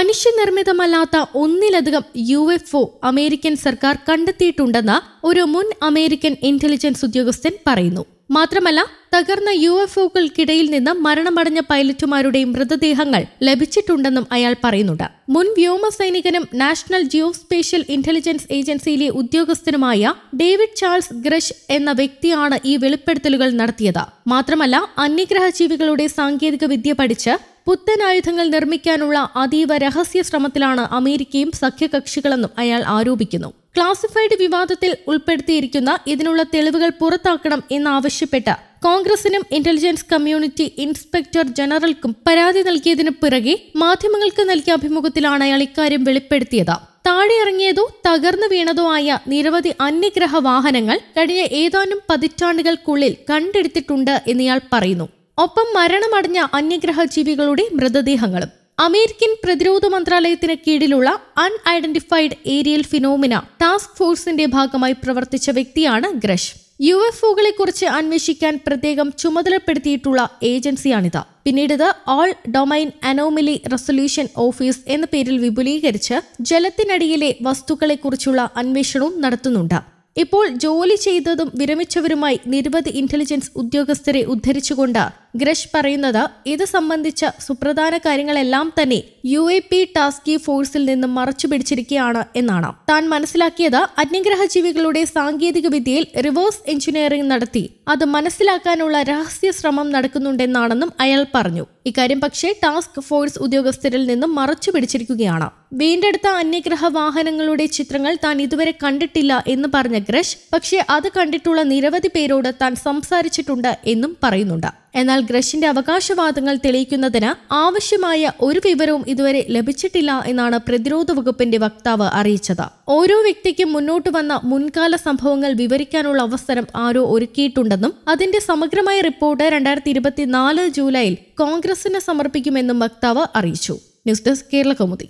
മനുഷ്യനിർമ്മിതമല്ലാത്ത ഒന്നിലധികം U F O American സർക്കാർ കണ്ടെത്തിയിട്ടുണ്ടെന്ന് ഒരു മുൻ അമേരിക്കൻ ഇന്റലിജൻസ് ഉദ്യോഗസ്ഥൻ പറയുന്നു മാത്രമല്ല തകർന്ന യു എഫ് ഒക്കൾക്കിടയിൽ നിന്ന് മരണമടഞ്ഞ പൈലറ്റുമാരുടെ മൃതദേഹങ്ങൾ ലഭിച്ചിട്ടുണ്ടെന്നും അയാൾ പറയുന്നുണ്ട് മുൻ സൈനികനും നാഷണൽ ജിയോ സ്പേഷ്യൽ ഇന്റലിജൻസ് ഏജൻസിയിലെ ഉദ്യോഗസ്ഥനുമായ ഡേവിഡ് ചാൾസ് ഗ്രഷ് എന്ന വ്യക്തിയാണ് ഈ വെളിപ്പെടുത്തലുകൾ നടത്തിയത് മാത്രമല്ല അന്യഗ്രഹജീവികളുടെ സാങ്കേതികവിദ്യ സാങ്കേതിക വിദ്യ പഠിച്ച് പുത്തനായുധങ്ങൾ നിർമ്മിക്കാനുള്ള അതീവ രഹസ്യ ശ്രമത്തിലാണ് അമേരിക്കയും സഖ്യകക്ഷികളെന്നും അയാൾ ആരോപിക്കുന്നു ക്ലാസിഫൈഡ് വിവാദത്തിൽ ഉൾപ്പെടുത്തിയിരിക്കുന്ന ഇതിനുള്ള തെളിവുകൾ പുറത്താക്കണം എന്നാവശ്യപ്പെട്ട കോൺഗ്രസിനും ഇന്റലിജൻസ് കമ്മ്യൂണിറ്റി ഇൻസ്പെക്ടർ ജനറൽക്കും പരാതി നൽകിയതിനു പിറകെ മാധ്യമങ്ങൾക്ക് നൽകിയ അഭിമുഖത്തിലാണ് അയാൾ ഇക്കാര്യം വെളിപ്പെടുത്തിയത് താഴെ ഇറങ്ങിയതോ തകർന്നു വീണതോ ആയ നിരവധി അന്യഗ്രഹ വാഹനങ്ങൾ കഴിഞ്ഞ ഏതാനും പതിറ്റാണ്ടുകൾക്കുള്ളിൽ കണ്ടെടുത്തിട്ടുണ്ട് എന്നയാൾ പറയുന്നു ഒപ്പം മരണമടഞ്ഞ അന്യഗ്രഹ ജീവികളുടെ മൃതദേഹങ്ങളും അമേരിക്കൻ പ്രതിരോധ മന്ത്രാലയത്തിന് കീഴിലുള്ള അൺഐഡന്റിഫൈഡ് ഏരിയൽ ഫിനോമിന ടാസ്ക് ഫോഴ്സിന്റെ ഭാഗമായി പ്രവർത്തിച്ച വ്യക്തിയാണ് ഗ്രഷ് യു എഫ് ഒകളെ കുറിച്ച് അന്വേഷിക്കാൻ പ്രത്യേകം ചുമതലപ്പെടുത്തിയിട്ടുള്ള ഏജൻസിയാണിത് പിന്നീട് ഇത് all domain anomaly resolution office എന്ന പേരിൽ വിപുലീകരിച്ച് ജലത്തിനടിയിലെ വസ്തുക്കളെക്കുറിച്ചുള്ള അന്വേഷണവും നടത്തുന്നുണ്ട് ഇപ്പോൾ ജോലി ചെയ്തതും വിരമിച്ചവരുമായി നിരവധി ഇന്റലിജൻസ് ഉദ്യോഗസ്ഥരെ ഉദ്ധരിച്ചുകൊണ്ട് ഗ്രഷ് പറയുന്നത് ഇത് സംബന്ധിച്ച സുപ്രധാന കാര്യങ്ങളെല്ലാം തന്നെ യു എ പി ടാസ്കി ഫോഴ്സിൽ നിന്ന് മറച്ചു പിടിച്ചിരിക്കുകയാണ് എന്നാണ് താൻ മനസ്സിലാക്കിയത് അന്യഗ്രഹ ജീവികളുടെ സാങ്കേതിക വിദ്യയിൽ റിവേഴ്സ് എഞ്ചിനീയറിംഗ് നടത്തി അത് മനസ്സിലാക്കാനുള്ള രഹസ്യ ശ്രമം നടക്കുന്നുണ്ടെന്നാണെന്നും അയാൾ പറഞ്ഞു ഇക്കാര്യം പക്ഷേ ടാസ്ക് ഫോഴ്സ് ഉദ്യോഗസ്ഥരിൽ നിന്നും മറച്ചു പിടിച്ചിരിക്കുകയാണ് വീണ്ടെടുത്ത അന്യഗ്രഹ വാഹനങ്ങളുടെ ചിത്രങ്ങൾ താൻ ഇതുവരെ കണ്ടിട്ടില്ല എന്ന് പറഞ്ഞ ഗ്രഷ് പക്ഷേ അത് കണ്ടിട്ടുള്ള നിരവധി പേരോട് താൻ സംസാരിച്ചിട്ടുണ്ട് എന്നും പറയുന്നുണ്ട് എന്നാൽ ഗ്രഷിന്റെ അവകാശവാദങ്ങൾ തെളിയിക്കുന്നതിന് ആവശ്യമായ ഒരു വിവരവും ഇതുവരെ ലഭിച്ചിട്ടില്ല എന്നാണ് പ്രതിരോധ വകുപ്പിന്റെ വക്താവ് അറിയിച്ചത് ഓരോ വ്യക്തിക്കും മുന്നോട്ട് വന്ന മുൻകാല സംഭവങ്ങൾ വിവരിക്കാനുള്ള അവസരം ആരോ ഒരുക്കിയിട്ടുണ്ടെന്നും അതിന്റെ സമഗ്രമായ റിപ്പോർട്ട് രണ്ടായിരത്തി ഇരുപത്തിനാല് ജൂലൈയിൽ കോൺഗ്രസിന് സമർപ്പിക്കുമെന്നും വക്താവ് അറിയിച്ചു ന്യൂസ് ഡെസ്ക് കേരള കൗമുദി